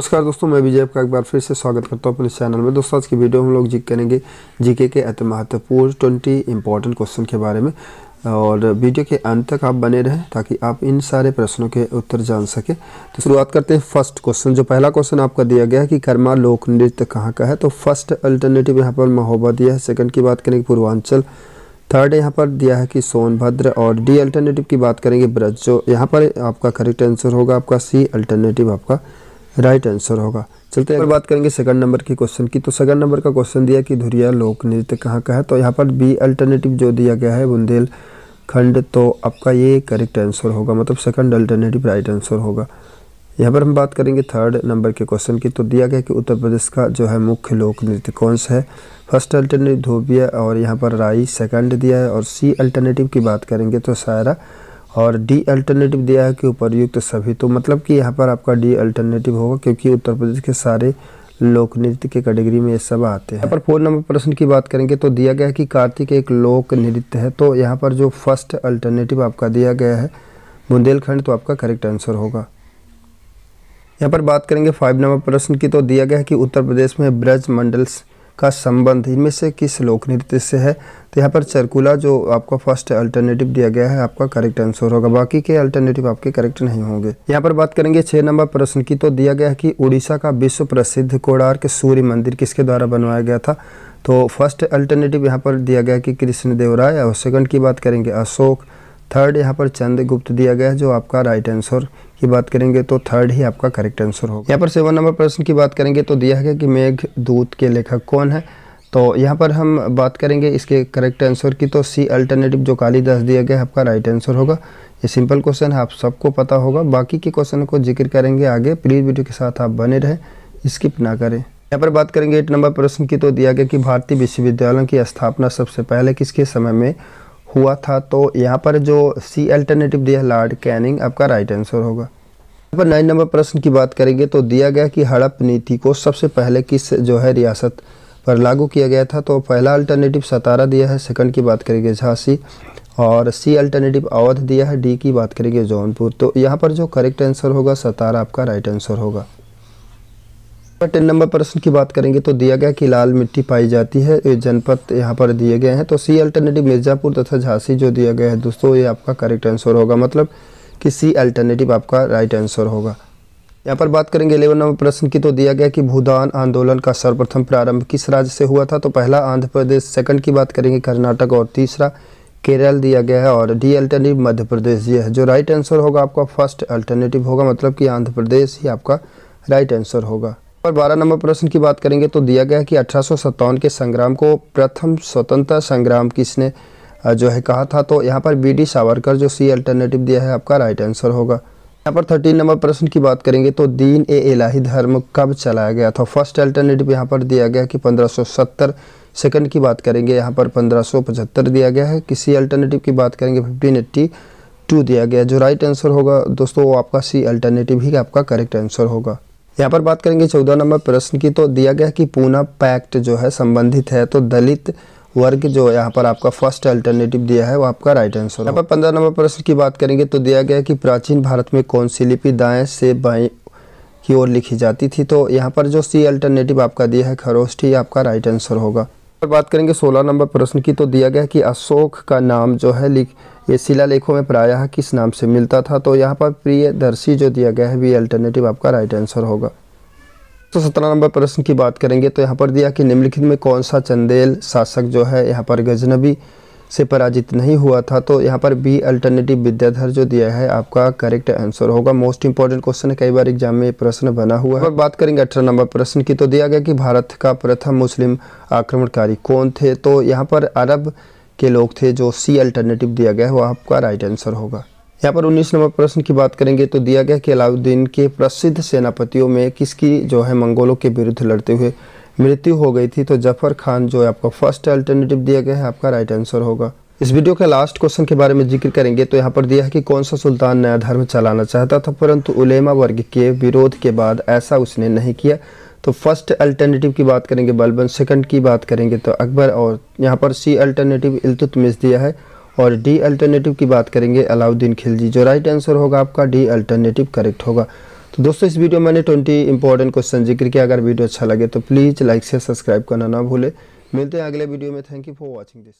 नमस्कार दोस्तों मैं विजय आपका एक बार फिर से स्वागत करता हूँ अपने चैनल में दोस्तों आज की वीडियो हम लोग जिक करेंगे जीके के अति महत्वपूर्ण ट्वेंटी इंपॉर्टेंट क्वेश्चन के बारे में और वीडियो के अंत तक आप बने रहें ताकि आप इन सारे प्रश्नों के उत्तर जान सकें तो शुरुआत करते हैं फर्स्ट क्वेश्चन जो पहला क्वेश्चन आपका दिया गया है कि कर्मा लोक नृत्य कहाँ का है तो फर्स्ट अल्टरनेटिव यहाँ पर महोबा दिया है सेकेंड की बात करेंगे पूर्वांचल थर्ड यहाँ पर दिया है कि सोनभद्र और डी अल्टरनेटिव की बात करेंगे ब्रज जो यहाँ पर आपका करेक्ट आंसर होगा आपका सी अल्टरनेटिव आपका राइट आंसर होगा चलते अगर बात करेंगे सेकंड नंबर के क्वेश्चन की तो सेकंड नंबर का क्वेश्चन दिया कि धुरिया लोक नृत्य कहाँ का है तो यहाँ पर बी अल्टरनेटिव जो दिया गया है बुंदेलखंड तो आपका ये करेक्ट आंसर होगा मतलब सेकंड अल्टरनेटिव राइट आंसर होगा यहाँ पर हम बात करेंगे थर्ड नंबर के क्वेश्चन की तो दिया गया कि उत्तर प्रदेश का जो है मुख्य लोक नृत्य कौन सा है फर्स्ट अल्टरनेटिव धोबिया और यहाँ पर राई सेकंड दिया है और सी अल्टरनेटिव की बात करेंगे तो सायरा और डी अल्टरनेटिव दिया है कि उपरयुक्त सभी तो मतलब कि यहाँ पर आपका डी अल्टरनेटिव होगा क्योंकि उत्तर प्रदेश के सारे लोक नृत्य के कैटेगरी में ये सब आते हैं यहाँ पर फोन नंबर प्रश्न की बात करेंगे तो दिया गया है कि कार्तिक एक लोक नृत्य है तो यहाँ पर जो फर्स्ट अल्टरनेटिव आपका दिया गया है बुंदेलखंड तो आपका करेक्ट आंसर होगा यहाँ पर बात करेंगे फाइव नंबर प्रश्न की तो दिया गया है कि उत्तर प्रदेश में ब्रज मंडल्स का संबंध इनमें से किस लोक नृत्य से है तो यहाँ पर चरकुला जो आपका फर्स्ट अल्टरनेटिव दिया गया है आपका करेक्ट आंसर होगा बाकी के अल्टरनेटिव आपके करेक्ट नहीं होंगे यहाँ पर बात करेंगे छः नंबर प्रश्न की तो दिया गया है कि उड़ीसा का विश्व प्रसिद्ध कोडार्क सूर्य मंदिर किसके द्वारा बनवाया गया था तो फर्स्ट अल्टरनेटिव यहाँ पर दिया गया कि कृष्ण देवराय और सेकंड की बात करेंगे अशोक थर्ड यहाँ पर चंद्रगुप्त दिया गया है जो आपका राइट आंसर की बात करेंगे तो थर्ड ही आपका करेक्ट आंसर होगा यहाँ पर सेवन नंबर प्रश्न की बात करेंगे तो दिया गया कि मेघ दूत के लेखक कौन है तो यहाँ पर हम बात करेंगे इसके करेक्ट आंसर की तो सी अल्टरनेटिव जो कालीदास दिया गया है आपका राइट आंसर होगा ये सिंपल क्वेश्चन है आप सबको पता होगा बाकी के क्वेश्चन को जिक्र करेंगे आगे प्लीज़ वीडियो के साथ आप बने रहें स्किप ना करें यहाँ पर बात करेंगे एट नंबर प्रश्न की तो दिया गया कि भारतीय विश्वविद्यालयों की स्थापना सबसे पहले किसके समय में हुआ था तो यहाँ पर जो सी अल्टरनेटिव दिया है लॉर्ड कैनिंग आपका राइट आंसर होगा यहाँ पर नाइन नंबर प्रश्न की बात करेंगे तो दिया गया कि हड़प नीति को सबसे पहले किस जो है रियासत पर लागू किया गया था तो पहला अल्टरनेटिव सतारा दिया है सेकंड की बात करेंगे झांसी और सी अल्टरनेटिव अवध दिया है डी की बात करेंगे जौनपुर तो यहाँ पर जो करेक्ट आंसर होगा सतारा आपका राइट आंसर होगा पर टेन नंबर प्रश्न की बात करेंगे तो दिया गया कि लाल मिट्टी पाई जाती है ये जनपद यहाँ पर दिए गए हैं तो सी अल्टरनेटिव मिर्ज़ापुर तथा झांसी जो दिया गया है दोस्तों ये आपका करेक्ट आंसर होगा मतलब कि सी अल्टरनेटिव आपका राइट आंसर होगा यहाँ पर बात करेंगे इलेवन नंबर प्रश्न की तो दिया गया कि भूदान आंदोलन का सर्वप्रथम प्रारंभ किस राज्य से हुआ था तो पहला आंध्र प्रदेश सेकंड की बात करेंगे कर्नाटक और तीसरा केरल दिया गया है और डी अल्टरनेटिव मध्य प्रदेश ये है जो राइट आंसर होगा आपका फर्स्ट अल्टरनेटिव होगा मतलब कि आंध्र प्रदेश ही आपका राइट आंसर होगा और बारह नंबर प्रश्न की बात करेंगे तो दिया गया कि अठारह के संग्राम को प्रथम स्वतंत्रता संग्राम किसने जो है कहा था तो यहाँ पर बी डी सावरकर जो सी अल्टरनेटिव दिया है आपका राइट आंसर होगा यहाँ पर थर्टीन नंबर प्रश्न की बात करेंगे तो दीन ए इलाही धर्म कब चलाया गया था फर्स्ट अल्टरनेटिव यहाँ पर दिया गया कि 1570 सेकंड की बात करेंगे यहाँ पर 1575 दिया गया है किसी अल्टरनेटिव की बात करेंगे 1582 दिया गया जो राइट आंसर होगा दोस्तों वो आपका सी अल्टरनेटिव ही आपका करेक्ट आंसर होगा यहाँ पर बात करेंगे चौदह नंबर प्रश्न की तो दिया गया कि पूना पैक्ट जो है संबंधित है तो दलित वर्ग जो यहाँ पर आपका फर्स्ट अल्टरनेटिव दिया है वो आपका राइट आंसर यहाँ पर पंद्रह नंबर प्रश्न की बात करेंगे तो दिया गया कि प्राचीन भारत में कौन सी लिपि दाएँ से बाएँ की ओर लिखी जाती थी तो यहाँ पर जो सी अल्टरनेटिव आपका दिया है खरोष्ठी आपका राइट आंसर होगा पर बात करेंगे सोलह नंबर प्रश्न की तो दिया गया कि अशोक का नाम जो है लिख ये शिलालेखों में प्रायः किस नाम से मिलता था तो यहाँ पर प्रियदर्शी जो दिया गया है भी अल्टरनेटिव आपका राइट आंसर होगा तो सत्रह नंबर प्रश्न की बात करेंगे तो यहाँ पर दिया कि निम्नलिखित में कौन सा चंदेल शासक जो है यहाँ पर गजनबी से पराजित नहीं हुआ था तो यहाँ पर बी अल्टरनेटिव विद्याधर जो दिया है आपका करेक्ट आंसर होगा मोस्ट इंपॉर्टेंट क्वेश्चन है कई बार एग्जाम में प्रश्न बना हुआ है बात करेंगे अठारह नंबर प्रश्न की तो दिया गया कि भारत का प्रथम मुस्लिम आक्रमणकारी कौन थे तो यहाँ पर अरब के लोग थे जो सी अल्टरनेटिव दिया गया है वह आपका राइट आंसर होगा यहाँ पर 19 नंबर प्रश्न की बात करेंगे तो दिया गया कि अलाउद्दीन के प्रसिद्ध सेनापतियों में किसकी जो है मंगोलों के विरुद्ध लड़ते हुए मृत्यु हो गई थी तो जफर खान जो है आपका फर्स्ट अल्टरनेटिव दिया गया है आपका राइट आंसर होगा इस वीडियो के लास्ट क्वेश्चन के बारे में जिक्र करेंगे तो यहाँ पर दिया है कि कौन सा सुल्तान नया धर्म चलाना चाहता था परंतु उलेमा वर्ग के विरोध के बाद ऐसा उसने नहीं किया तो फर्स्ट अल्टरनेटिव की बात करेंगे बलबन सेकंड की बात करेंगे तो अकबर और यहाँ पर सी अल्टरनेटिव मिस दिया है और डी अल्टरनेटिव की बात करेंगे अलाउद्दीन खिलजी जो राइट आंसर होगा आपका डी अल्टरनेटिव करेक्ट होगा तो दोस्तों इस वीडियो में मैंने ट्वेंटी इंपॉर्टेंट क्वेश्चन जिक्र किया अगर वीडियो अच्छा लगे तो प्लीज़ लाइक से सब्सक्राइब करना ना भूले मिलते हैं अगले वीडियो में thank you for watching this